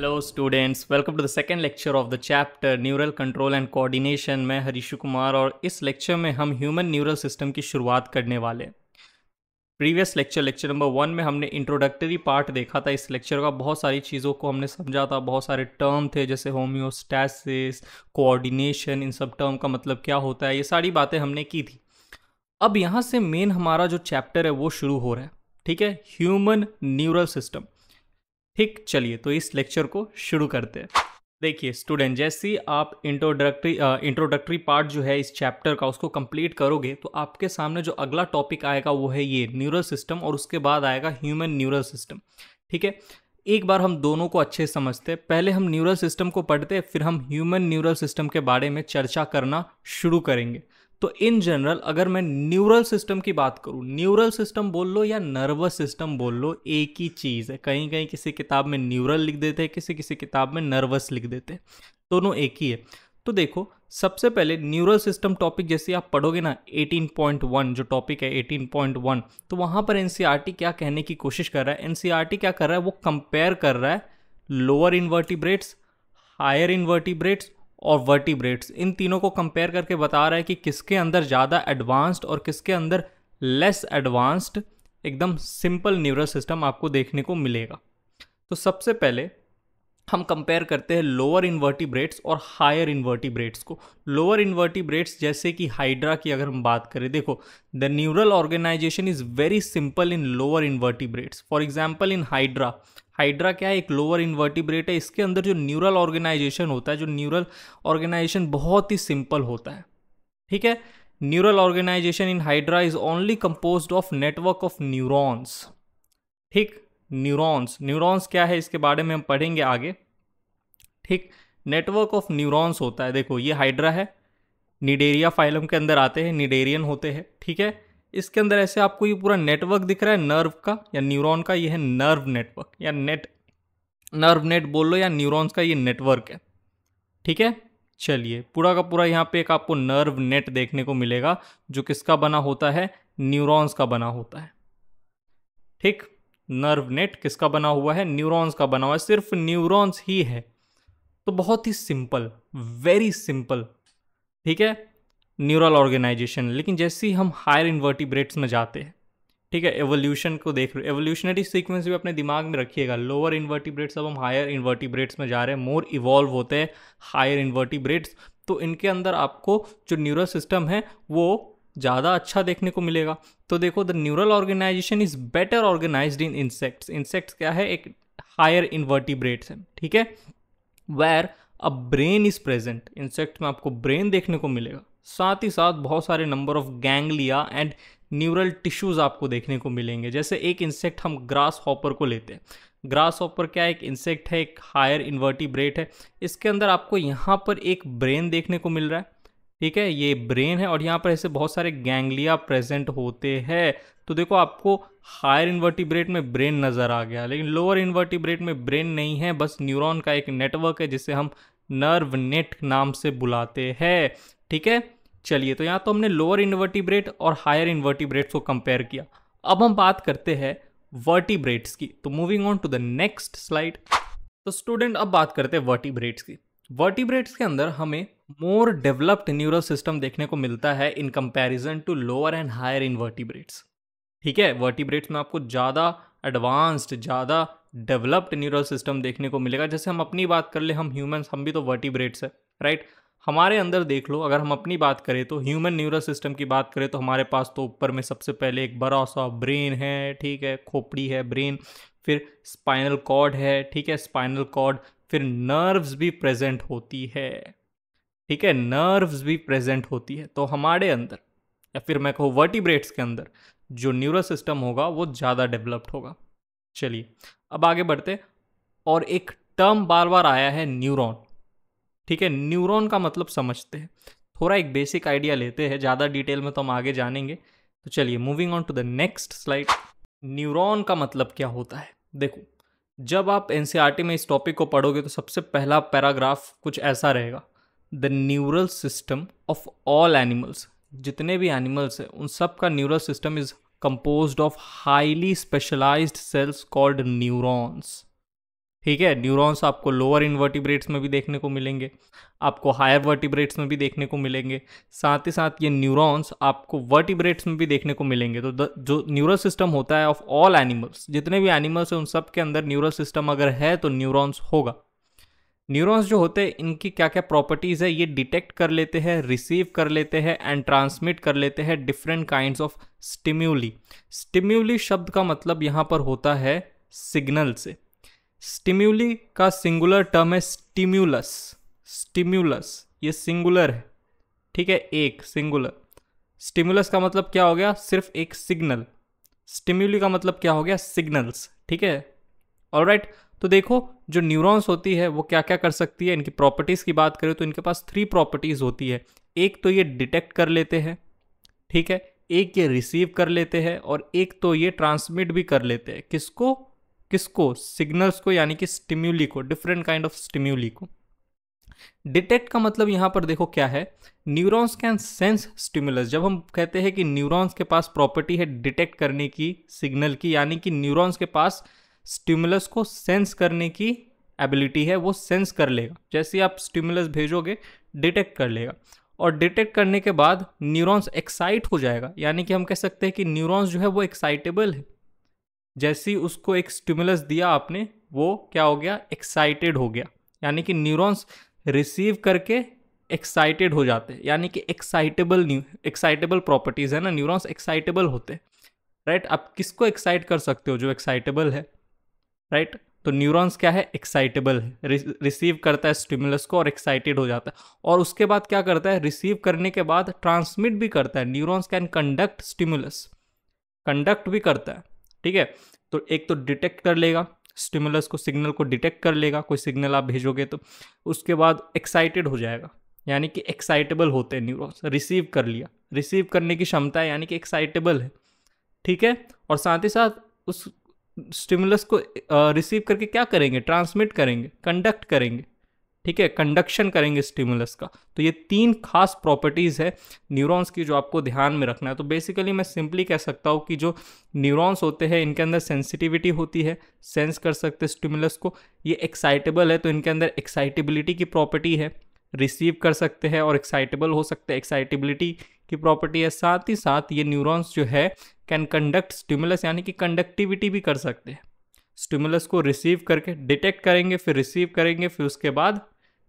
Hello students welcome to the second lecture of the chapter neural control and coordination मैं हरीशु कुमार और इस lecture में हम ह्यूमन न्यूरल सिस्टम की शुरुआत करने वाले previous lecture lecture number one में हमने इंट्रोडक्टरी पार्ट देखा था इस लेक्चर का बहुत सारी चीज़ों को हमने समझा था बहुत सारे टर्म थे जैसे होम्योस्टैसिस कोऑर्डिनेशन इन सब टर्म का मतलब क्या होता है ये सारी बातें हमने की थी अब यहाँ से मेन हमारा जो चैप्टर है वो शुरू हो रहा है ठीक है ह्यूमन न्यूरल सिस्टम ठीक चलिए तो इस लेक्चर को शुरू करते हैं देखिए स्टूडेंट जैसे ही आप इंट्रोडक्टरी इंट्रोडक्टरी पार्ट जो है इस चैप्टर का उसको कंप्लीट करोगे तो आपके सामने जो अगला टॉपिक आएगा वो है ये न्यूरल सिस्टम और उसके बाद आएगा ह्यूमन न्यूरल सिस्टम ठीक है एक बार हम दोनों को अच्छे समझते हैं पहले हम न्यूरल सिस्टम को पढ़ते हैं फिर हम ह्यूमन न्यूरल सिस्टम के बारे में चर्चा करना शुरू करेंगे तो इन जनरल अगर मैं न्यूरल सिस्टम की बात करूँ न्यूरल सिस्टम बोल लो या नर्वस सिस्टम बोल लो एक ही चीज़ है कहीं कहीं किसी किताब में न्यूरल लिख देते हैं किसी किसी किताब में नर्वस लिख देते हैं दोनों एक ही है तो देखो सबसे पहले न्यूरल सिस्टम टॉपिक जैसे आप पढ़ोगे ना 18.1 जो टॉपिक है 18.1 तो वहाँ पर एन e क्या कहने की कोशिश कर रहा है एन e क्या कर रहा है वो कंपेयर कर रहा है लोअर इन्वर्टिब्रेट्स हायर इन्वर्टिब्रेट्स और वर्टिब्रेट्स इन तीनों को कंपेयर करके बता रहा है कि किसके अंदर ज़्यादा एडवांस्ड और किसके अंदर लेस एडवांस्ड एकदम सिंपल न्यूरल सिस्टम आपको देखने को मिलेगा तो सबसे पहले हम कंपेयर करते हैं लोअर इन्वर्टिब्रेट्स और हायर इन्वर्टिब्रेट्स को लोअर इन्वर्टिब्रेट्स जैसे कि हाइड्रा की अगर हम बात करें देखो the neural organisation is very simple in lower invertebrates for example in hydra hydra क्या है एक लोअर इन्वर्टिब्रेट है इसके अंदर जो न्यूरल ऑर्गेनाइजेशन होता है जो न्यूरल ऑर्गेनाइजेशन बहुत ही सिंपल होता है ठीक है neural organisation in hydra is only compose of network of neurons ठीक न्यूरोन्स न्यूरोन्स क्या है इसके बारे में हम पढ़ेंगे आगे ठीक नेटवर्क ऑफ न्यूरोन्स होता है देखो ये हाइड्रा है निडेरिया फाइलम के अंदर आते हैं निडेरियन होते हैं ठीक है इसके अंदर ऐसे आपको ये पूरा नेटवर्क दिख रहा है नर्व का या न्यूरॉन का ये है नर्व नेटवर्क या नेट नर्व नेट बोल लो या न्यूरॉन्स का ये नेटवर्क है ठीक है चलिए पूरा का पूरा यहाँ पे एक आपको नर्व नेट देखने को मिलेगा जो किसका बना होता है न्यूरॉन्स का बना होता है ठीक नर्व नेट किसका बना हुआ है न्यूरॉन्स का बना हुआ है सिर्फ न्यूरॉन्स ही है तो बहुत ही सिंपल वेरी सिंपल ठीक है न्यूरल ऑर्गेनाइजेशन लेकिन जैसे ही हम हायर इन्वर्टिब्रेट्स में जाते हैं ठीक है एवोल्यूशन को देख रहे एवोल्यूशनरी सीक्वेंस भी अपने दिमाग में रखिएगा लोअर इन्वर्टिब्रेट्स अब हम हायर इन्वर्टिब्रेट्स में जा रहे हैं मोर इवॉल्व होते हैं हायर इन्वर्टिब्रेट्स तो इनके अंदर आपको जो न्यूरल सिस्टम है वो ज़्यादा अच्छा देखने को मिलेगा तो देखो the neural organisation is better organise in insects insects क्या है एक हायर इन्वर्टिब्रेट्स है ठीक है where a brain is present insect में आपको ब्रेन देखने को मिलेगा साथ ही साथ बहुत सारे number of ganglia and neural tissues आपको देखने को मिलेंगे जैसे एक इंसेक्ट हम ग्रास हॉपर को लेते हैं ग्रास हॉपर क्या एक इंसेक्ट है एक हायर इन्वर्टिब्रेट है इसके अंदर आपको यहाँ पर एक ब्रेन देखने को मिल रहा है ठीक है ये ब्रेन है और यहाँ पर ऐसे बहुत सारे गैंगलिया प्रेजेंट होते हैं तो देखो आपको हायर इन्वर्टिब्रेट में ब्रेन नज़र आ गया लेकिन लोअर इन्वर्टिब्रेट में ब्रेन नहीं है बस न्यूरॉन का एक नेटवर्क है जिसे हम नर्व नेट नाम से बुलाते हैं ठीक है चलिए तो यहाँ तो हमने लोअर इन्वर्टिब्रेट और हायर इन्वर्टिब्रेट्स को कंपेयर किया अब हम बात करते हैं वर्टिब्रेट्स की तो moving on to the next slide तो स्टूडेंट अब बात करते हैं वर्टिब्रेट्स की वर्टिब्रेट्स के अंदर हमें मोर डेवलप्ड न्यूरल सिस्टम देखने को मिलता है in comparison to lower and higher invertebrates ठीक है वर्टिब्रेट्स में आपको ज़्यादा एडवांस्ड ज़्यादा डेवलप्ड न्यूरल सिस्टम देखने को मिलेगा जैसे हम अपनी बात कर ले हम ह्यूमन्स हम भी तो वर्टिब्रेट्स है राइट right? हमारे अंदर देख लो अगर हम अपनी बात करें तो ह्यूमन न्यूरो सिस्टम की बात करें तो हमारे पास तो ऊपर में सबसे पहले एक बड़ा सा ब्रेन है ठीक है खोपड़ी है ब्रेन फिर स्पाइनल कॉर्ड है ठीक है स्पाइनल कॉर्ड फिर नर्व्स भी प्रेजेंट होती है ठीक है नर्व्स भी प्रेजेंट होती है तो हमारे अंदर या फिर मैं कहूँ वर्टिब्रेट्स के अंदर जो न्यूरो सिस्टम होगा वो ज़्यादा डेवलप्ड होगा चलिए अब आगे बढ़ते और एक टर्म बार बार आया है न्यूरॉन ठीक है न्यूरॉन का मतलब समझते हैं थोड़ा एक बेसिक आइडिया लेते हैं ज़्यादा डिटेल में तो हम आगे जानेंगे तो चलिए moving on to the next slide neuron का मतलब क्या होता है देखो जब आप एन e में इस टॉपिक को पढ़ोगे तो सबसे पहला पैराग्राफ कुछ ऐसा रहेगा the neural system of all animals जितने भी एनिमल्स हैं उन सब का neural system is compose of highly specialised cells called neurons ठीक है न्यूरॉन्स आपको लोअर इनवर्टिब्रेट्स में भी देखने को मिलेंगे आपको हायर वर्टिब्रेट्स में भी देखने को मिलेंगे साथ ही साथ ये न्यूरॉन्स आपको वर्टिब्रेट्स में भी देखने को मिलेंगे तो द, जो न्यूरल सिस्टम होता है ऑफ ऑल एनिमल्स जितने भी एनिमल्स हैं उन सब के अंदर न्यूरल सिस्टम अगर है तो न्यूरॉन्स होगा न्यूरॉन्स जो होते हैं इनकी क्या क्या प्रॉपर्टीज़ है ये डिटेक्ट कर लेते हैं रिसीव कर लेते हैं एंड ट्रांसमिट कर लेते हैं different kind of stimuli stimuli शब्द का मतलब यहाँ पर होता है सिग्नल से स्टिम्यूली का सिंगुलर टर्म है स्टिम्यूलस स्टिम्यूलस ये सिंगुलर है ठीक है एक सिंगुलर स्टिम्यूलस का मतलब क्या हो गया सिर्फ एक सिग्नल स्टिम्यूली का मतलब क्या हो गया सिग्नल्स ठीक है और राइट तो देखो जो न्यूरॉन्स होती है वो क्या क्या कर सकती है इनकी प्रॉपर्टीज़ की बात करें तो इनके पास थ्री प्रॉपर्टीज़ होती है एक तो ये डिटेक्ट कर लेते हैं ठीक है एक ये रिसीव कर लेते हैं और एक तो ये ट्रांसमिट भी कर लेते हैं किसको किसको सिग्नल्स को यानी कि स्टिम्यूली को डिफरेंट काइंड ऑफ स्टिम्यूली को डिटेक्ट का मतलब यहाँ पर देखो क्या है न्यूरॉन्स कैन सेंस स्टिमुलस जब हम कहते हैं कि न्यूरॉन्स के पास प्रॉपर्टी है डिटेक्ट करने की सिग्नल की यानी कि न्यूरॉन्स के पास स्टिमुलस को सेंस करने की एबिलिटी है वो सेंस कर लेगा जैसे आप स्टिमुलस भेजोगे डिटेक्ट कर लेगा और डिटेक्ट करने के बाद न्यूरॉन्स एक्साइट हो जाएगा यानी कि हम कह सकते हैं कि न्यूरॉन्स जो है वो एक्साइटेबल है जैसे ही उसको एक स्टिमुलस दिया आपने वो क्या हो गया एक्साइटेड हो गया यानी कि न्यूरॉन्स रिसीव करके एक्साइटेड हो जाते हैं यानी कि एक्साइटेबल न्यू एक्साइटेबल प्रॉपर्टीज़ है ना न्यूरॉन्स एक्साइटेबल होते हैं राइट आप किसको एक्साइट कर सकते हो जो एक्साइटेबल है राइट तो न्यूरॉन्स क्या है एक्साइटेबल है रिसीव करता है स्टिमुलस को और एक्साइटेड हो जाता है और उसके बाद क्या करता है रिसीव करने के बाद ट्रांसमिट भी करता है neurons can conduct stimulus conduct भी करता है ठीक है तो एक तो डिटेक्ट कर लेगा स्टिमुलस को सिग्नल को डिटेक्ट कर लेगा कोई सिग्नल आप भेजोगे तो उसके बाद एक्साइटेड हो जाएगा यानी कि एक्साइटेबल होते हैं न्यूरॉन्स रिसीव कर लिया रिसीव करने की क्षमता है यानी कि एक्साइटेबल है ठीक है और साथ ही साथ उस स्टिमुलस को रिसीव करके क्या करेंगे ट्रांसमिट करेंगे कंडक्ट करेंगे ठीक है कंडक्शन करेंगे स्टिमुलस का तो ये तीन खास प्रॉपर्टीज़ है न्यूरॉन्स की जो आपको ध्यान में रखना है तो बेसिकली मैं सिंपली कह सकता हूँ कि जो न्यूरॉन्स होते हैं इनके अंदर सेंसिटिविटी होती है सेंस कर सकते स्टिमुलस को ये एक्साइटेबल है तो इनके अंदर एक्साइटेबिलिटी की प्रॉपर्टी है रिसीव कर सकते हैं और एक्साइटेबल हो सकते हैं एक्साइटेबिलिटी की प्रॉपर्टी है साथ ही साथ ये न्यूरॉन्स जो है कैन कंडक्ट स्टिमुलस यानी कि कंडक्टिविटी भी कर सकते हैं स्टिमुलस को रिसीव करके डिटेक्ट करेंगे फिर रिसीव करेंगे फिर उसके बाद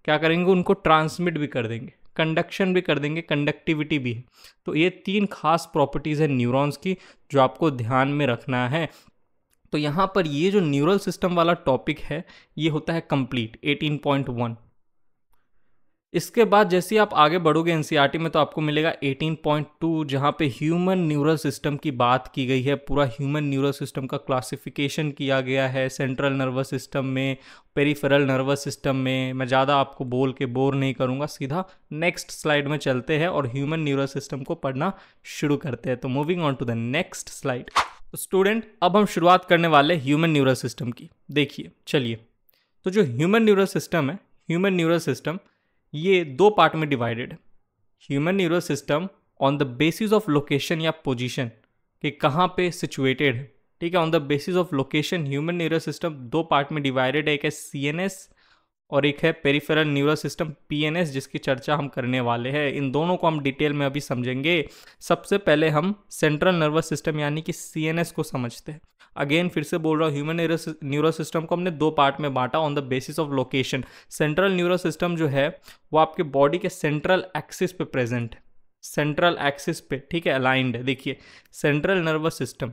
क्या करेंगे उनको ट्रांसमिट भी कर देंगे कंडक्शन भी कर देंगे कंडक्टिविटी भी है तो ये तीन खास प्रॉपर्टीज़ है न्यूरॉन्स की जो आपको ध्यान में रखना है तो यहाँ पर ये जो न्यूरल सिस्टम वाला टॉपिक है ये होता है कंप्लीट 18.1 इसके बाद जैसे आप आगे बढ़ोगे एन e में तो आपको मिलेगा 18.2 जहाँ पर ह्यूमन न्यूरल सिस्टम की बात की गई है पूरा ह्यूमन न्यूरल सिस्टम का क्लासिफिकेशन किया गया है सेंट्रल नर्वस सिस्टम में पेरीफेरल नर्वस सिस्टम में मैं ज़्यादा आपको बोल के बोर नहीं करूँगा सीधा नेक्स्ट स्लाइड में चलते हैं और ह्यूमन न्यूरल सिस्टम को पढ़ना शुरू करते हैं तो moving on to the next slide student अब हम शुरुआत करने वाले ह्यूमन न्यूरल सिस्टम की देखिए चलिए तो जो ह्यूमन न्यूरल सिस्टम है ह्यूमन न्यूरल सिस्टम ये दो पार्ट में divided human neuro system on the basis of location या पोजिशन कि कहाँ पे सिचुएटेड है ठीक है on the basis of location human neuro system दो पार्ट में डिवाइडेड है एक है सी एन एस और एक है पेरीफेरल न्यूरल सिस्टम पी जिसकी चर्चा हम करने वाले हैं इन दोनों को हम डिटेल में अभी समझेंगे सबसे पहले हम सेंट्रल नर्वस सिस्टम यानी कि सी को समझते हैं अगेन फिर से बोल रहा हूँ ह्यूमन न्यूरो सिस्टम को हमने दो पार्ट में बांटा on the basis of location central neuro system जो है वो आपके बॉडी के सेंट्रल एक्सिस पे प्रेजेंट है सेंट्रल एक्सिस पे ठीक है अलाइंड है देखिए सेंट्रल नर्वस सिस्टम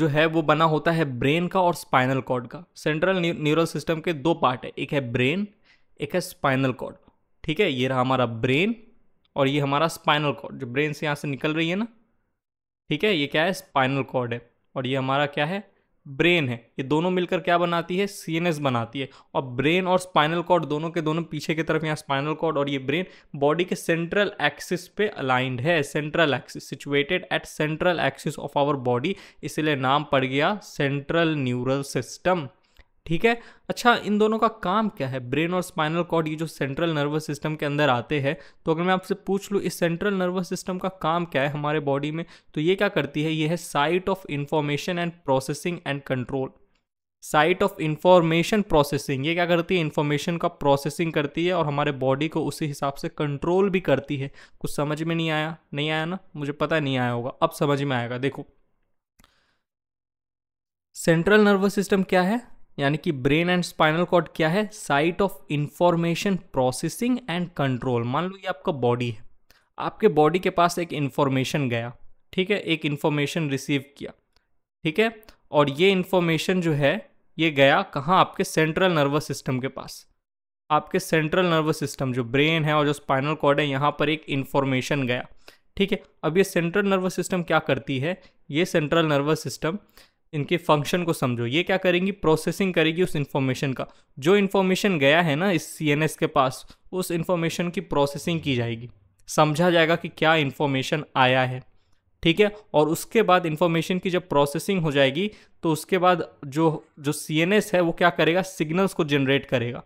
जो है वो बना होता है ब्रेन का और स्पाइनल कॉर्ड का सेंट्रल न्यूरल सिस्टम के दो पार्ट है एक है ब्रेन एक है स्पाइनल कॉर्ड ठीक है ये रहा हमारा ब्रेन और ये हमारा स्पाइनल कॉर्ड जो ब्रेन से यहाँ से निकल रही है ना ठीक है ये क्या है स्पाइनल कॉर्ड है और ये हमारा क्या है ब्रेन है ये दोनों मिलकर क्या बनाती है सी बनाती है और ब्रेन और स्पाइनल कॉर्ड दोनों के दोनों पीछे की तरफ यहाँ स्पाइनल कॉर्ड और ये ब्रेन बॉडी के सेंट्रल एक्सिस पे अलाइंड है central axis situated at central axis of our body इसलिए नाम पड़ गया सेंट्रल न्यूरल सिस्टम ठीक है अच्छा इन दोनों का काम क्या है ब्रेन और स्पाइनल कॉर्ड ये जो सेंट्रल नर्वस सिस्टम के अंदर आते हैं तो अगर मैं आपसे पूछ लूँ इस सेंट्रल नर्वस सिस्टम का काम क्या है हमारे बॉडी में तो ये क्या करती है ये है site of information and processing and control site of information processing ये क्या करती है इन्फॉर्मेशन का प्रोसेसिंग करती है और हमारे बॉडी को उसी हिसाब से कंट्रोल भी करती है कुछ समझ में नहीं आया नहीं आया ना मुझे पता नहीं आया होगा अब समझ में आएगा देखो सेंट्रल नर्वस सिस्टम क्या है यानी कि ब्रेन एंड स्पाइनल कॉर्ड क्या है site of information processing and control मान लो ये आपका बॉडी है आपके बॉडी के पास एक इन्फॉर्मेशन गया ठीक है एक इन्फॉर्मेशन रिसीव किया ठीक है और ये इन्फॉर्मेशन जो है ये गया कहाँ आपके सेंट्रल नर्वस सिस्टम के पास आपके सेंट्रल नर्वस सिस्टम जो ब्रेन है और जो स्पाइनल कॉर्ड है यहाँ पर एक इन्फॉर्मेशन गया ठीक है अब ये सेंट्रल नर्वस सिस्टम क्या करती है ये सेंट्रल नर्वस सिस्टम इनके फंक्शन को समझो ये क्या करेंगी प्रोसेसिंग करेगी उस इन्फॉर्मेशन का जो इन्फॉर्मेशन गया है ना इस सी के पास उस इन्फॉर्मेशन की प्रोसेसिंग की जाएगी समझा जाएगा कि क्या इन्फॉर्मेशन आया है ठीक है और उसके बाद इन्फॉर्मेशन की जब प्रोसेसिंग हो जाएगी तो उसके बाद जो जो सी है वो क्या करेगा सिग्नल्स को जनरेट करेगा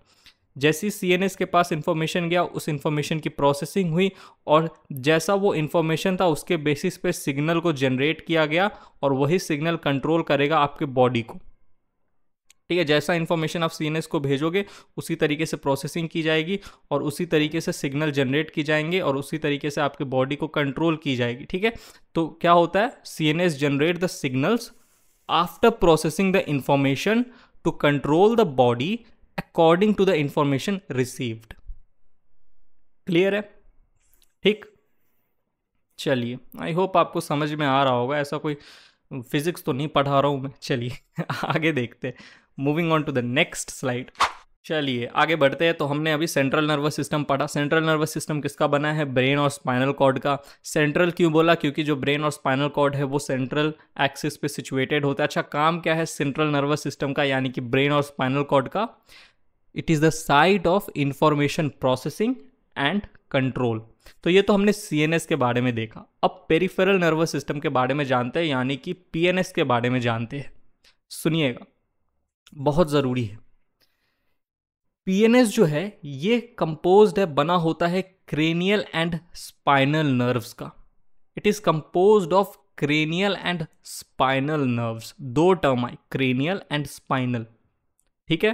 जैसे ही सी के पास इन्फॉर्मेशन गया उस इन्फॉर्मेशन की प्रोसेसिंग हुई और जैसा वो इन्फॉर्मेशन था उसके बेसिस पे सिग्नल को जनरेट किया गया और वही सिग्नल कंट्रोल करेगा आपके बॉडी को ठीक है जैसा इन्फॉर्मेशन आप सी को भेजोगे उसी तरीके से प्रोसेसिंग की जाएगी और उसी तरीके से सिग्नल जनरेट की जाएंगे और उसी तरीके से आपके बॉडी को कंट्रोल की जाएगी ठीक है तो क्या होता है C N S generate the signals after processing the information to control the body according to the information received clear है ठीक चलिए आई होप आपको समझ में आ रहा होगा ऐसा कोई फिजिक्स तो नहीं पढ़ा रहा हूँ मैं चलिए आगे देखते हैं moving on to the next slide चलिए आगे बढ़ते हैं तो हमने अभी सेंट्रल नर्वस सिस्टम पढ़ा सेंट्रल नर्वस सिस्टम किसका बना है ब्रेन और स्पाइनल कॉर्ड का सेंट्रल क्यों बोला क्योंकि जो ब्रेन और स्पाइनल कॉर्ड है वो सेंट्रल एक्सिस पे सिचुएटेड होता है अच्छा काम क्या है सेंट्रल नर्वस सिस्टम का यानी कि ब्रेन और स्पाइनल कॉर्ड का it is the site of information processing and control तो ये तो हमने सी के बारे में देखा अब पेरीफेरल नर्वस सिस्टम के बारे में जानते हैं यानी कि पी के बारे में जानते हैं सुनिएगा बहुत ज़रूरी है पीएनएस जो है ये कंपोज्ड है बना होता है क्रेनियल एंड स्पाइनल नर्व्स का it is composed of cranial and spinal nerves दो टर्म आए क्रेनियल एंड स्पाइनल ठीक है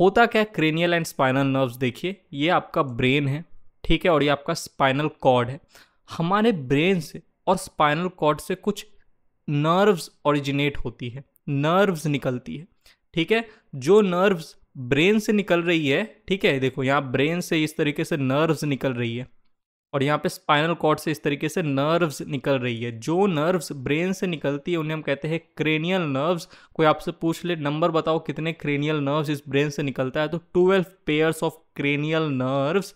होता क्या है क्रेनियल एंड स्पाइनल नर्व्स देखिए ये आपका ब्रेन है ठीक है और ये आपका स्पाइनल कॉर्ड है हमारे ब्रेन से और स्पाइनल कॉर्ड से कुछ नर्व्स ओरिजिनेट होती है नर्व्स निकलती है ठीक है जो नर्व्स ब्रेन से निकल रही है ठीक है देखो यहाँ ब्रेन से इस तरीके से नर्व्स निकल रही है और यहाँ पे स्पाइनल कॉर्ड से इस तरीके से नर्व्स निकल रही है जो नर्व्स ब्रेन से निकलती है उन्हें हम कहते हैं क्रेनियल नर्व्स कोई आपसे पूछ ले नंबर बताओ कितने क्रेनियल नर्व्स इस ब्रेन से निकलता है तो twelve pairs of cranial nerves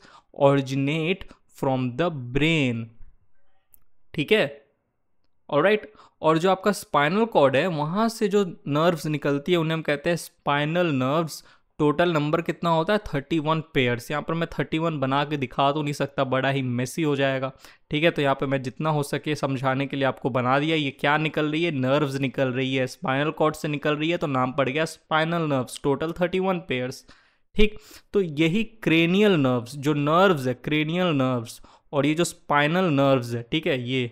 originate from the brain ठीक है और राइट और जो आपका स्पाइनल कॉर्ड है वहाँ से जो नर्व्स निकलती है उन्हें हम कहते हैं स्पाइनल नर्व्स टोटल नंबर कितना होता है थर्टी वन पेयर्स यहाँ पर मैं थर्टी वन बना के दिखा तो नहीं सकता बड़ा ही मेसी हो जाएगा ठीक है तो यहाँ पे मैं जितना हो सके समझाने के लिए आपको बना दिया ये क्या निकल रही है नर्व्स निकल रही है स्पाइनल कॉर्ड से निकल रही है तो नाम पड़ गया spinal nerves total thirty one pairs ठीक तो यही क्रेनियल नर्व्स जो नर्व्स है क्रेनियल नर्व्स और ये जो स्पाइनल नर्व्स है ठीक है ये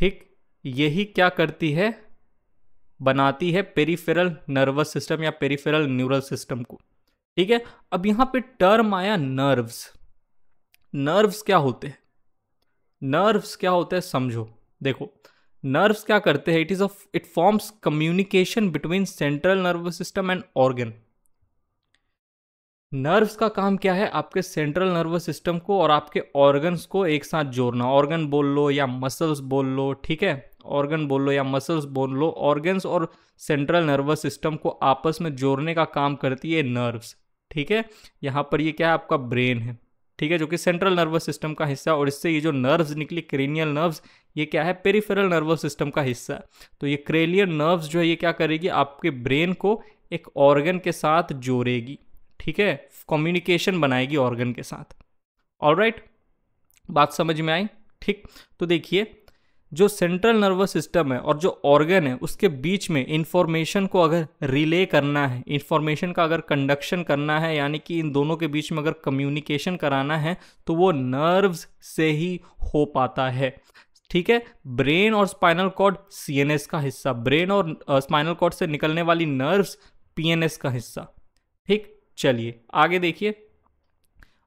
ठीक यही क्या करती है बनाती है पेरीफेरल नर्वस सिस्टम या पेरीफेरल न्यूरल सिस्टम को ठीक है अब यहाँ पे टर्म आया नर्व्स नर्व्स क्या होते हैं नर्व्स क्या होते हैं समझो देखो नर्व्स क्या करते हैं it is a it forms communication between central nervous system and organ nerves का काम क्या है आपके सेंट्रल नर्वस सिस्टम को और आपके ऑर्गन्स को एक साथ जोड़ना ऑर्गन बोल लो या मसल्स बोल लो ठीक है ऑर्गन बोल लो या मसल्स बोल लो ऑर्गन्स और सेंट्रल नर्वस सिस्टम को आपस में जोड़ने का काम करती है नर्व्स ठीक है यहाँ पर ये क्या है आपका ब्रेन है ठीक है जो कि सेंट्रल नर्वस सिस्टम का हिस्सा और इससे ये जो नर्व्स निकली क्रेनियल नर्व्स ये क्या है पेरिफेरल नर्वस सिस्टम का हिस्सा तो ये क्रेनियल नर्व्स जो है ये क्या करेगी आपके ब्रेन को एक ऑर्गन के साथ जोड़ेगी ठीक है कम्युनिकेशन बनाएगी ऑर्गन के साथ ऑल राइट बात समझ में आई ठीक तो देखिए जो सेंट्रल नर्वस सिस्टम है और जो ऑर्गन है उसके बीच में इंफॉर्मेशन को अगर रिले करना है इंफॉर्मेशन का अगर कंडक्शन करना है यानी कि इन दोनों के बीच में अगर कम्युनिकेशन कराना है तो वो नर्व्स से ही हो पाता है ठीक है ब्रेन और स्पाइनल कॉर्ड सी का हिस्सा ब्रेन और स्पाइनल कॉर्ड से निकलने वाली नर्व्स पी का हिस्सा ठीक चलिए आगे देखिए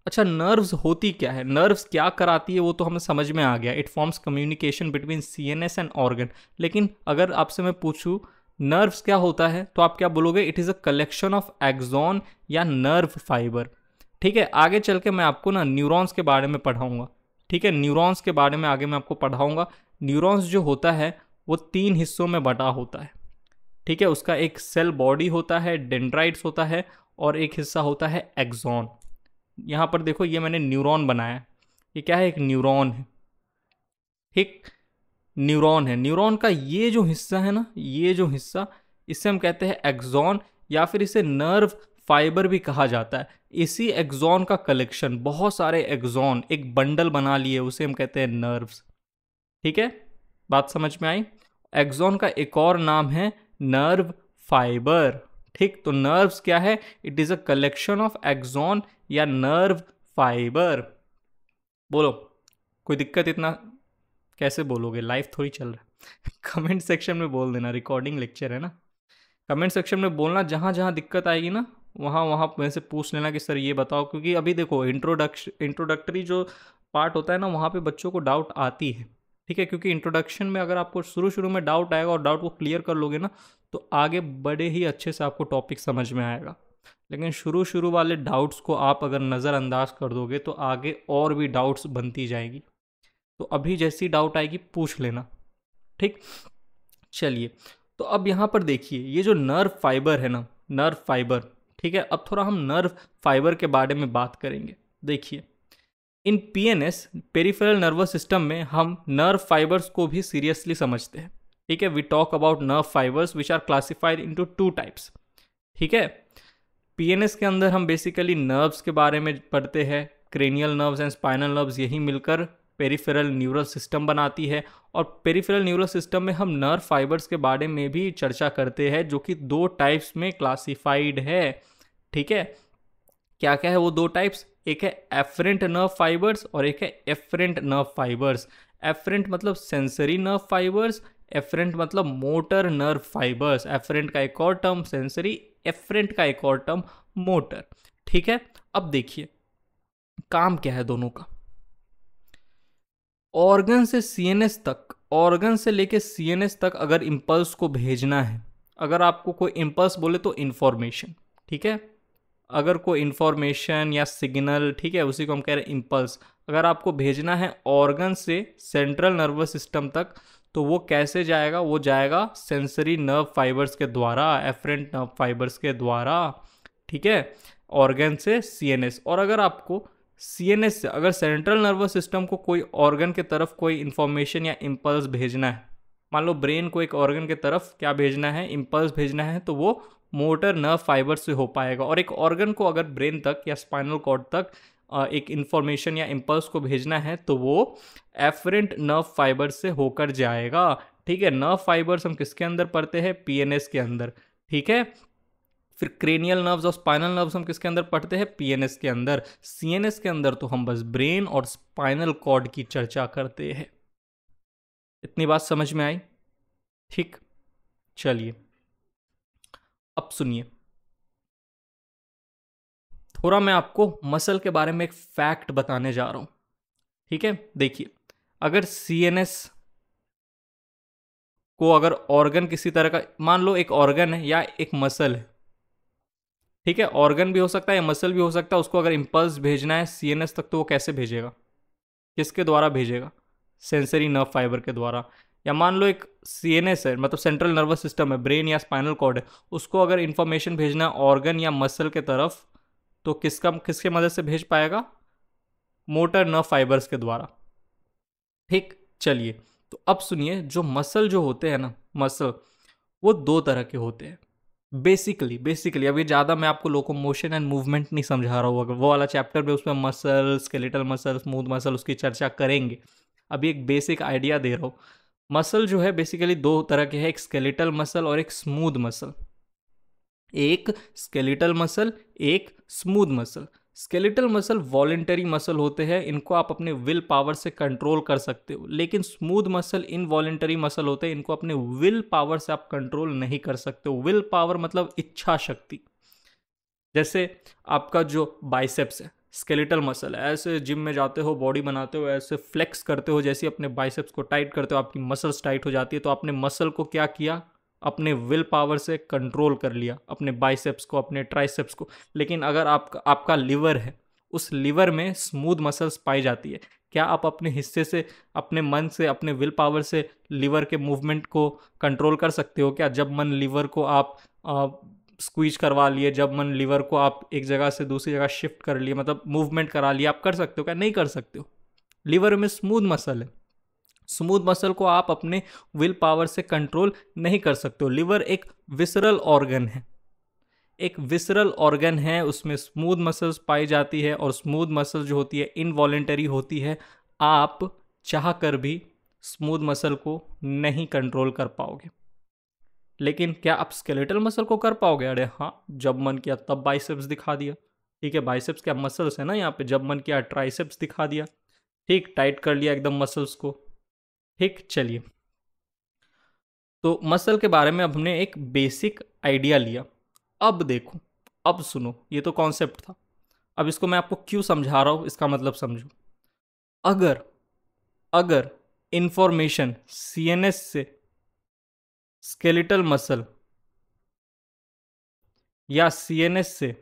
अच्छा नर्व्स होती क्या है नर्व्स क्या कराती है वो तो हमें समझ में आ गया it forms communication between C N S and organ लेकिन अगर आपसे मैं पूछूँ नर्व्स क्या होता है तो आप क्या बोलोगे it is a collection of axon या नर्व फाइबर ठीक है आगे चल के मैं आपको ना न्यूरॉन्स के बारे में पढ़ाऊँगा ठीक है न्यूरॉन्स के बारे में आगे मैं आपको पढ़ाऊँगा न्यूरॉन्स जो होता है वो तीन हिस्सों में बटा होता है ठीक है उसका एक सेल बॉडी होता है डेंड्राइट्स होता है और एक हिस्सा होता है एक्जॉन यहाँ पर देखो ये मैंने न्यूरॉन बनाया ये क्या है एक न्यूरॉन है ठीक न्यूरॉन है न्यूरॉन का ये जो हिस्सा है ना ये जो हिस्सा इससे हम कहते हैं एक्जॉन या फिर इसे नर्व फाइबर भी कहा जाता है इसी एक्जॉन का कलेक्शन बहुत सारे एक्जॉन एक बंडल बना लिए उसे हम कहते हैं नर्व्स ठीक है बात समझ में आई एक्जॉन का एक और नाम है नर्व फाइबर ठीक तो नर्व्स क्या है it is a collection of axon या नर्व फाइबर बोलो कोई दिक्कत इतना कैसे बोलोगे लाइफ थोड़ी चल रहा है कमेंट सेक्शन में बोल देना रिकॉर्डिंग लेक्चर है ना कमेंट सेक्शन में बोलना जहाँ जहाँ दिक्कत आएगी ना वहाँ वहाँ मेरे से पूछ लेना कि सर ये बताओ क्योंकि अभी देखो इंट्रोडक्श इंट्रोडक्टरी जो पार्ट होता है ना वहाँ पे बच्चों को डाउट आती है ठीक है क्योंकि इंट्रोडक्शन में अगर आपको शुरू शुरू में डाउट आएगा और डाउट को क्लियर कर लोगे ना तो आगे बड़े ही अच्छे से आपको टॉपिक समझ में आएगा लेकिन शुरू शुरू वाले डाउट्स को आप अगर नज़रअंदाज कर दोगे तो आगे और भी डाउट्स बनती जाएगी तो अभी जैसी डाउट आएगी पूछ लेना ठीक चलिए तो अब यहाँ पर देखिए ये जो नर्व फाइबर है ना नर्व फाइबर ठीक है अब थोड़ा हम नर्व फाइबर के बारे में बात करेंगे देखिए in PNS peripheral nervous system में हम नर्व फाइबर्स को भी सीरियसली समझते हैं ठीक है we talk about nerve fibres which are classified in two types ठीक है पीएनएस के अंदर हम बेसिकली नर्व्स के बारे में पढ़ते हैं cranial nerves and spinal nerves यही मिलकर पेरिफेरल न्यूरल सिस्टम बनाती है और पेरिफेरल न्यूरल सिस्टम में हम नर्व फाइबर्स के बारे में भी चर्चा करते हैं जो कि दो टाइप्स में क्लासिफाइड है ठीक है क्या क्या है वो दो टाइप्स एक है एफरेंट नर्व फाइबर्स और एक है एफरेंट नर्व फाइबर्स एफरेंट मतलब सेंसरी नर्व फाइबर्स एफरेंट मतलब मोटर नर्व फाइबर्स एफरेंट का एक और टर्म सेंसरी एफरेंट का एक और टर्म मोटर ठीक है अब देखिए काम क्या है दोनों का ऑर्गन से सीएनएस तक ऑर्गन से लेके सीएनएस तक अगर इम्पल्स को भेजना है अगर आपको कोई इम्पल्स बोले तो इन्फॉर्मेशन ठीक है अगर कोई इन्फॉर्मेशन या सिग्नल ठीक है उसी को हम कह रहे हैं इम्पल्स अगर आपको भेजना है ऑर्गन से सेंट्रल नर्वस सिस्टम तक तो वो कैसे जाएगा वो जाएगा सेंसरी नर्व फाइबर्स के द्वारा एफरेंट नर्व फाइबर्स के द्वारा ठीक है ऑर्गन से सी और अगर आपको सी से अगर सेंट्रल नर्वस सिस्टम को कोई ऑर्गन के तरफ कोई इन्फॉर्मेशन या इम्पल्स भेजना है मान लो ब्रेन को एक ऑर्गन के तरफ क्या भेजना है इम्पल्स भेजना है तो वो मोटर नर्व फाइबर से हो पाएगा और एक ऑर्गन को अगर ब्रेन तक या स्पाइनल कॉर्ड तक एक इन्फॉर्मेशन या इम्पल्स को भेजना है तो वो एफरेंट नर्व फाइबर से होकर जाएगा ठीक है नर्व फाइबर्स हम किसके अंदर पढ़ते हैं पीएनएस के अंदर ठीक है फिर क्रेनियल नर्व्स और स्पाइनल नर्व्स हम किसके अंदर पढ़ते हैं पीएनएस के अंदर सीएनएस के अंदर तो हम बस ब्रेन और स्पाइनल कॉर्ड की चर्चा करते हैं इतनी बात समझ में आई ठीक चलिए अब सुनिए थोड़ा मैं आपको मसल के बारे में एक फैक्ट बताने जा रहा हूं ठीक है देखिए अगर सी को अगर ऑर्गन किसी तरह का मान लो एक ऑर्गन है या एक मसल है ठीक है ऑर्गन भी हो सकता है या मसल भी हो सकता है उसको अगर इम्पल्स भेजना है सी तक तो वो कैसे भेजेगा किसके द्वारा भेजेगा सेंसरी नर्व फाइबर के द्वारा या मान लो एक सी एन एस है मतलब सेंट्रल नर्वस सिस्टम है ब्रेन या स्पाइनल कॉर्ड है उसको अगर इन्फॉर्मेशन भेजना है ऑर्गन या मसल के तरफ तो किसका किसके मदद से भेज पाएगा मोटर नर्व फाइबर्स के द्वारा ठीक चलिए तो अब सुनिए जो मसल जो होते हैं ना मसल वो दो तरह के होते हैं बेसिकली बेसिकली अभी ज़्यादा मैं आपको लोको मोशन एंड मूवमेंट नहीं समझा रहा हूँ अगर वो वाला चैप्टर में उसमें muscle skeletal muscle smooth muscle उसकी चर्चा करेंगे अभी एक बेसिक आइडिया दे रहा हूँ मसल जो है बेसिकली दो तरह के हैं एक स्केलेटल मसल और एक स्मूद मसल एक स्केलेटल मसल एक smooth muscle skeletal muscle voluntary muscle होते हैं इनको आप अपने विल पावर से कंट्रोल कर सकते हो लेकिन smooth muscle involuntary muscle होते हैं इनको अपने विल पावर से आप कंट्रोल नहीं कर सकते हो विल पावर मतलब इच्छा शक्ति जैसे आपका जो बाइसेप्स है स्केलेटल मसल है ऐसे जिम में जाते हो बॉडी बनाते हो ऐसे फ्लेक्स करते हो जैसे अपने बाइसेप्स को टाइट करते हो आपकी मसल्स टाइट हो जाती है तो आपने मसल को क्या किया अपने विल पावर से कंट्रोल कर लिया अपने बाइसेप्स को अपने ट्राइसेप्स को लेकिन अगर आपका आपका लीवर है उस लीवर में स्मूथ मसल्स पाई जाती है क्या आप अपने हिस्से से अपने मन से अपने विल पावर से लीवर के मूवमेंट को कंट्रोल कर सकते हो क्या जब मन लीवर को आप स्क्वीज करवा लिए जब मन लीवर को आप एक जगह से दूसरी जगह शिफ्ट कर लिए मतलब मूवमेंट करा लिए आप कर सकते हो क्या नहीं कर सकते हो लीवर में स्मूथ मसल है स्मूथ मसल को आप अपने विल पावर से कंट्रोल नहीं कर सकते हो लीवर एक विसरल ऑर्गन है एक विसरल ऑर्गन है उसमें स्मूथ मसल्स पाई जाती है और स्मूथ मसल जो होती है इनवॉलेंटरी होती है आप चाह कर भी स्मूथ मसल को नहीं कंट्रोल कर पाओगे लेकिन क्या आप स्केलेटल मसल को कर पाओगे अरे हाँ जब मन किया तब बाइसेप्स दिखा दिया ठीक है बाइसेप्स क्या मसल्स है ना यहाँ पे जब मन किया ट्राइसेप्स दिखा दिया ठीक टाइट कर लिया एकदम मसल्स को ठीक चलिए तो मसल के बारे में अब हमने एक बेसिक आइडिया लिया अब देखो अब सुनो ये तो कॉन्सेप्ट था अब इसको मैं आपको क्यों समझा रहा हूँ इसका मतलब समझो अगर अगर इन्फॉर्मेशन सी से स्केलेटल मसल या सीएनएस से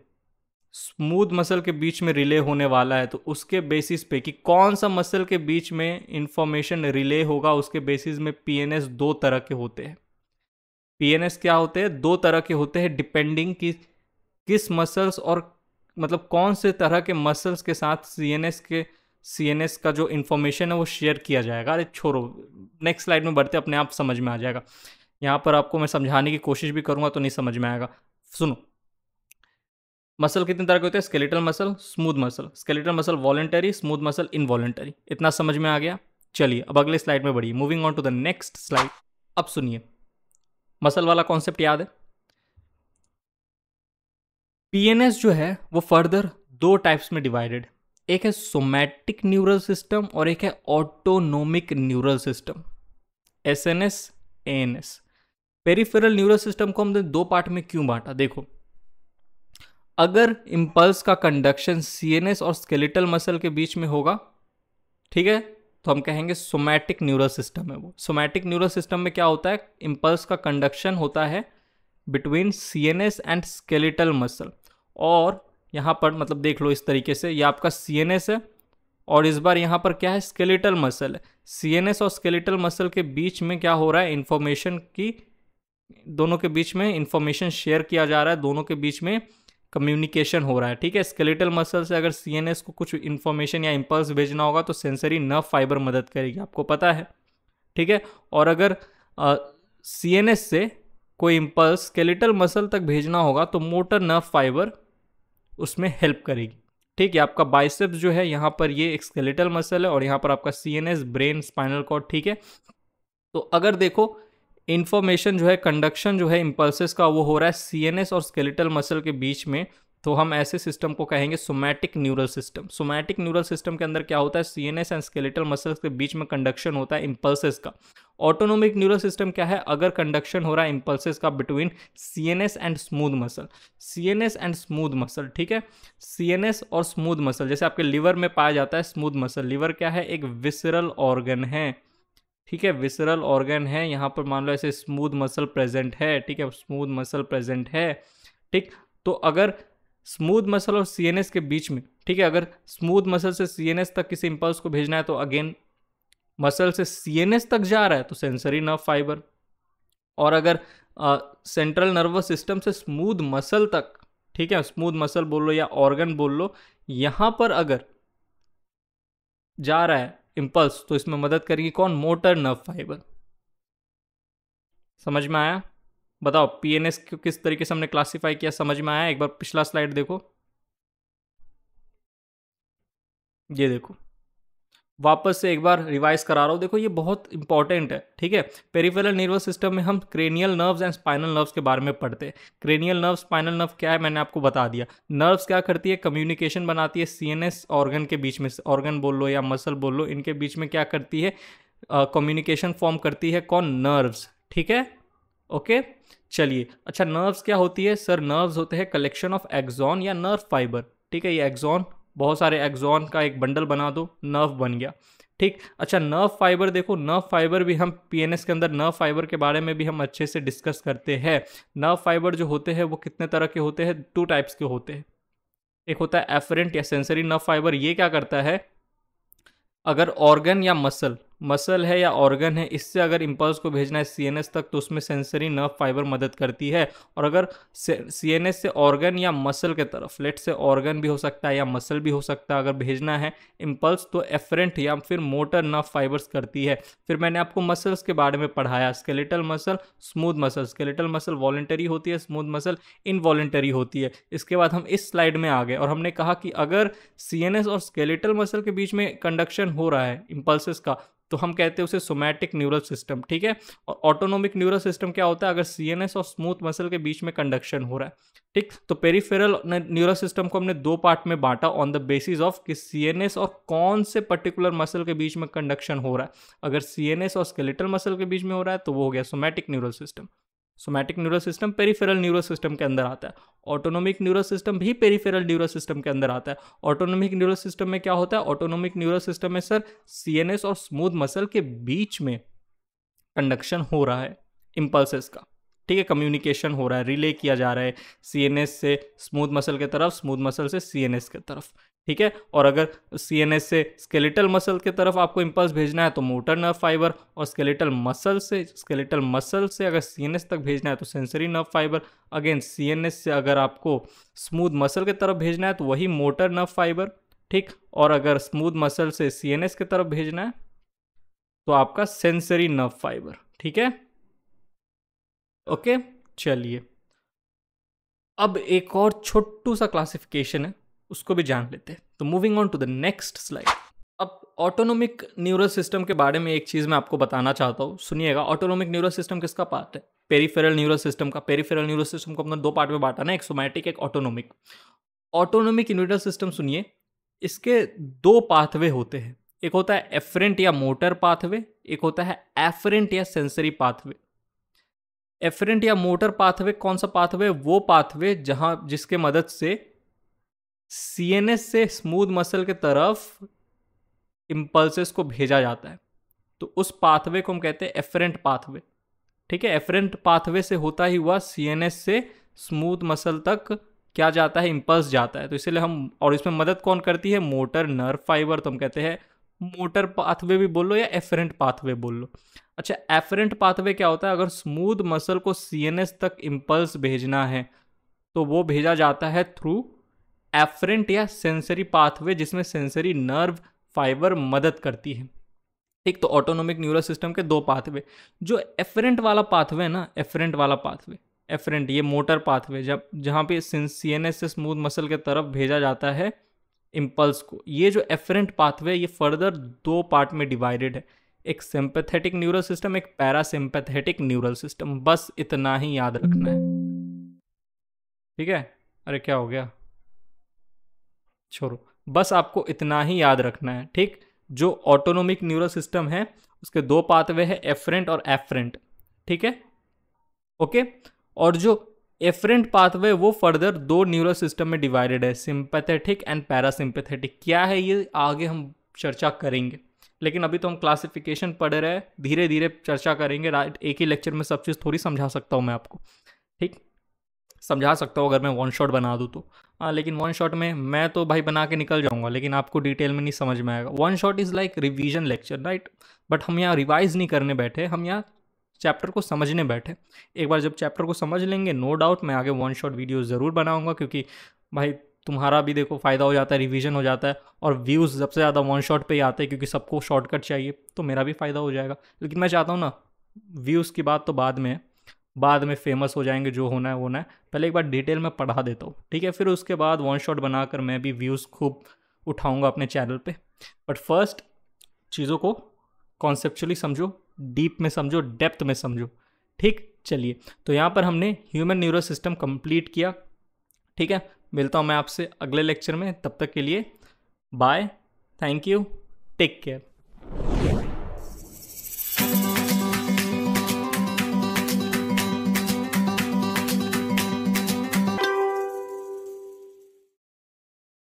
स्मूथ मसल के बीच में रिले होने वाला है तो उसके बेसिस पे कि कौन सा मसल के बीच में इंफॉर्मेशन रिले होगा उसके बेसिस में पीएनएस दो तरह के होते हैं पीएनएस क्या होते हैं दो तरह के होते हैं डिपेंडिंग कि किस मसल्स और मतलब कौन से तरह के मसल्स के साथ एस के सीएनएस का जो इन्फॉर्मेशन है वो शेयर किया जाएगा अरे छोड़ो नेक्स्ट स्लाइड में बढ़ते अपने आप समझ में आ जाएगा यहाँ पर आपको मैं समझाने की कोशिश भी करूँगा तो नहीं समझ में आएगा सुनो मसल कितने तरह के होते हैं skeletal muscle smooth muscle skeletal muscle voluntary smooth muscle involuntary इतना समझ में आ गया चलिए अब अगले स्लाइड में बढ़िए moving on to the next slide अब सुनिए मसल वाला कॉन्सेप्ट याद है पीएनएस जो है वो फर्दर दो टाइप्स में डिवाइडेड एक है सोमैटिक न्यूरल सिस्टम और एक है autonomic neural system S N S A N S peripheral neuro system को हमने दो पार्ट में क्यों बांटा देखो अगर इम्पल्स का कंडक्शन सीएनएस और स्केलेटल मसल के बीच में होगा ठीक है तो हम कहेंगे सोमैटिक न्यूरो सिस्टम है वो सोमैटिक न्यूरो सिस्टम में क्या होता है इम्पल्स का कंडक्शन होता है between CNS and skeletal muscle और यहाँ पर मतलब देख लो इस तरीके से ये आपका सीएनएस है और इस बार यहाँ पर क्या है स्केलेटल मसल है सी और स्केलेटल मसल के बीच में क्या हो रहा है इन्फॉर्मेशन की दोनों के बीच में इंफॉर्मेशन शेयर किया जा रहा है दोनों के बीच में कम्युनिकेशन हो रहा है ठीक है स्केलेटल मसल से अगर सी को कुछ इन्फॉर्मेशन या इम्पल्स भेजना होगा तो सेंसरी नर्व फाइबर मदद करेगी आपको पता है ठीक है और अगर सी से कोई इम्पल्स स्केलेटल मसल तक भेजना होगा तो मोटर नर्व फाइबर उसमें हेल्प करेगी ठीक है आपका बाइसेप्स जो है यहाँ पर ये एक स्केलेटल मसल है और यहाँ पर आपका सी ब्रेन स्पाइनल कॉड ठीक है तो अगर देखो इन्फॉर्मेशन जो है कंडक्शन जो है इम्पल्सिस का वो हो रहा है एस और स्केलेटल मसल के बीच में तो हम ऐसे सिस्टम को कहेंगे somatic neural system somatic neural system के अंदर क्या होता है एस एंड स्केलेटल मसल्स के बीच में कंडक्शन होता है इम्पल्सिस का ऑटोनोमिक न्यूरल सिस्टम क्या है अगर कंडक्शन हो रहा है इम्पल्सिस का between S and smooth muscle S and smooth muscle ठीक है एस और स्मूथ मसल जैसे आपके लीवर में पाया जाता है स्मूथ मसल लीवर क्या है एक विसरल ऑर्गन है ठीक है विसरल ऑर्गन है यहाँ पर मान लो ऐसे स्मूथ मसल प्रेजेंट है ठीक है स्मूथ मसल प्रेजेंट है ठीक तो अगर स्मूथ मसल और सी के बीच में ठीक है अगर स्मूथ मसल से सी तक किसी इम्पल्स को भेजना है तो अगेन मसल से सी तक जा रहा है तो सेंसरी नर्व फाइबर और अगर सेंट्रल नर्वस सिस्टम से स्मूथ मसल तक ठीक है स्मूथ मसल बोल लो या ऑर्गन बोल लो यहाँ पर अगर जा रहा है इम्पल्स तो इसमें मदद करेगी कौन मोटर नर्व फाइबर समझ में आया बताओ पीएनएस को किस तरीके से हमने क्लासिफाई किया समझ में आया एक बार पिछला स्लाइड देखो ये देखो वापस से एक बार रिवाइज करा रहा हूँ देखो ये बहुत इंपॉर्टेंट है ठीक है पेरिफेरल नर्वस सिस्टम में हम cranial nerves and spinal nerves के बारे में पढ़ते हैं क्रेनियल नर्व स्पाइनल नर्व क्या है मैंने आपको बता दिया नर्व्स क्या करती है कम्युनिकेशन बनाती है सी ऑर्गन के बीच में ऑर्गन बोल लो या मसल बोल लो इनके बीच में क्या करती है कम्युनिकेशन uh, फॉर्म करती है कौन नर्व्स ठीक है ओके चलिए अच्छा नर्व्स क्या होती है सर नर्व्स होते हैं कलेक्शन ऑफ एक्जॉन या नर्व फाइबर ठीक है ये एक्जॉन बहुत सारे एग्जॉन का एक बंडल बना दो नर्व बन गया ठीक अच्छा नर्व फाइबर देखो नर्व फाइबर भी हम पीएनएस के अंदर नर्व फाइबर के बारे में भी हम अच्छे से डिस्कस करते हैं नर्व फाइबर जो होते हैं वो कितने तरह के होते हैं टू टाइप्स के होते हैं एक होता है एफरेंट या सेंसरी नर्व फाइबर ये क्या करता है अगर ऑर्गन या मसल मसल है या ऑर्गन है इससे अगर इम्पल्स को भेजना है सीएनएस तक तो उसमें सेंसरी नर्व फाइबर मदद करती है और अगर सीएनएस से ऑर्गन या मसल के तरफ लेट से ऑर्गन भी हो सकता है या मसल भी हो सकता है अगर भेजना है इम्पल्स तो एफरेंट या फिर मोटर नर्व फाइबर्स करती है फिर मैंने आपको मसल्स के बारे में पढ़ाया skeletal muscle smooth muscle skeletal muscle voluntary होती है स्मूथ मसल इनवॉलेंटरी होती है इसके बाद हम इस स्लाइड में आ गए और हमने कहा कि अगर सी और स्केलेटल मसल के बीच में कंडक्शन हो रहा है इम्पल्स का तो हम कहते हैं उसे सोमैटिक न्यूरल सिस्टम ठीक है और ऑटोनोमिक न्यूरल सिस्टम क्या होता है अगर सीएनएस और स्मूथ मसल के बीच में कंडक्शन हो रहा है ठीक तो पेरीफेरल न्यूरल सिस्टम को हमने दो पार्ट में बांटा ऑन द बेसिस ऑफ कि सीएनएस और कौन से पर्टिकुलर मसल के बीच में कंडक्शन हो रहा है अगर सीएनएस और स्केलेटल मसल के बीच में हो रहा है तो वो हो गया somatic neural system somatic neural system peripheral neural system के अंदर आता है ऑटोनोमिक न्यूरल सिस्टम भी पेरीफेरल न्यूरल सिस्टम के अंदर आता है ऑटोनोमिक न्यूरल सिस्टम में क्या होता है ऑटोनोमिक न्यूरल सिस्टम में सर सीएनएस और स्मूथ मसल के बीच में कंडक्शन हो रहा है इम्पल्सेस का ठीक है कम्युनिकेशन हो रहा है रिले किया जा रहा है सीएनएस से स्मूथ मसल के तरफ स्मूथ मसल से सीएनएस के तरफ ठीक है और अगर सी से स्केलेटल मसल के तरफ आपको इम्पल्स भेजना है तो मोटर नर्व फाइबर और स्केलेटल मसल से स्केलेटल मसल से अगर सी तक भेजना है तो sensory nerve fibre again C से अगर आपको स्मूथ मसल के तरफ भेजना है तो वही मोटर नर्व फाइबर ठीक और अगर स्मूथ मसल से सी के तरफ भेजना है तो आपका सेंसरी नर्व फाइबर ठीक है ओके चलिए अब एक और छोटू सा क्लासिफिकेशन है उसको भी जान लेते हैं तो moving on to the next slide अब ऑटोनोमिक न्यूरल सिस्टम के बारे में एक चीज़ मैं आपको बताना चाहता हूँ सुनिएगा ऑटोनोमिक न्यूरल सिस्टम किसका पार्ट है पेरीफेरल न्यूरल सिस्टम का पेरीफेरल न्यूरल सिस्टम को अपना दो पार्ट में बांटा ना एक सोमैटिक एक ऑटोनोमिक ऑटोनोमिक न्यूरल सिस्टम सुनिए इसके दो पाथवे होते हैं एक होता है एफरेंट या मोटर पाथवे एक होता है एफरेंट या सेंसरी पाथवे एफरेंट या मोटर पाथवे कौन सा पाथवे वो पाथवे जहाँ जिसके मदद से सी एन एस से स्मूथ मसल के तरफ इम्पल्सेस को भेजा जाता है तो उस पाथवे को हम कहते हैं एफरेंट पाथवे ठीक है एफरेंट पाथवे से होता ही हुआ सी एन एस से स्मूथ मसल तक क्या जाता है इम्पल्स जाता है तो इसलिए हम और इसमें मदद कौन करती है मोटर नर्व फाइबर तो हम कहते हैं मोटर पाथवे भी बोल लो या एफरेंट पाथवे बोल लो अच्छा एफरेंट पाथवे क्या होता है अगर स्मूथ मसल को एस तक इम्पल्स भेजना है तो वो भेजा जाता है थ्रू एफरेंट या सेंसरी पाथवे जिसमें सेंसरी नर्व फाइबर मदद करती है एक तो ऑटोनोमिक न्यूरल सिस्टम के दो पाथवे जो एफरेंट वाला पाथवे है ना एफरेंट वाला पाथवे एफरेंट ये मोटर पाथवे जब जहाँ पे सी एन एस से स्मूथ मसल के तरफ भेजा जाता है इम्पल्स को ये जो एफरेंट पाथवे ये फर्दर दो पार्ट में डिवाइडेड है एक सिंपैथेटिक न्यूरल सिस्टम एक पैरासिम्पैथेटिक न्यूरल सिस्टम बस इतना ही याद रखना है ठीक है अरे क्या हो गया छोड़ो बस आपको इतना ही याद रखना है ठीक जो ऑटोनोमिक न्यूरो सिस्टम है उसके दो पाथवे है एफरेंट और एफरेंट ठीक है ओके और जो एफरेंट पाथवे वो फर्दर दो न्यूरो सिस्टम में डिवाइडेड है सिंपैथेटिक एंड पैरासिम्पैथेटिक क्या है ये आगे हम चर्चा करेंगे लेकिन अभी तो हम क्लासिफिकेशन पढ़ रहे हैं धीरे धीरे चर्चा करेंगे एक ही लेक्चर में सब चीज़ थोड़ी समझा सकता हूँ मैं आपको समझा सकता हूँ अगर मैं वन शॉट बना दूँ तो आ, हाँ, लेकिन वन शॉट में मैं तो भाई बना के निकल जाऊँगा लेकिन आपको डिटेल में नहीं समझ में आएगा one shot is like revision lecture right but हम यहाँ रिवाइज नहीं करने बैठे हम यहाँ चैप्टर को समझने बैठे एक बार जब चैप्टर को समझ लेंगे नो डाउट मैं आगे वन शॉट वीडियो ज़रूर बनाऊँगा क्योंकि भाई तुम्हारा भी देखो फ़ायदा हो जाता है रिवीजन हो जाता है और व्यूज़ सबसे ज़्यादा वन शॉट पे ही आते हैं क्योंकि सबको शॉर्टकट चाहिए तो मेरा भी फ़ायदा हो जाएगा लेकिन मैं चाहता हूँ ना व्यूज़ की बात तो बाद में है बाद में फेमस हो जाएंगे जो होना है वो है पहले एक बार डिटेल में पढ़ा देता हूँ ठीक है फिर उसके बाद वन शॉट बनाकर मैं भी व्यूज़ खूब उठाऊँगा अपने चैनल पर बट फर्स्ट चीज़ों को कॉन्सेप्चुअली समझो डीप में समझो डेप्थ में समझो ठीक चलिए तो यहाँ पर हमने ह्यूमन न्यूरो सिस्टम कंप्लीट किया ठीक है मिलता हूँ मैं आपसे अगले लेक्चर में तब तक के लिए bye thank you take care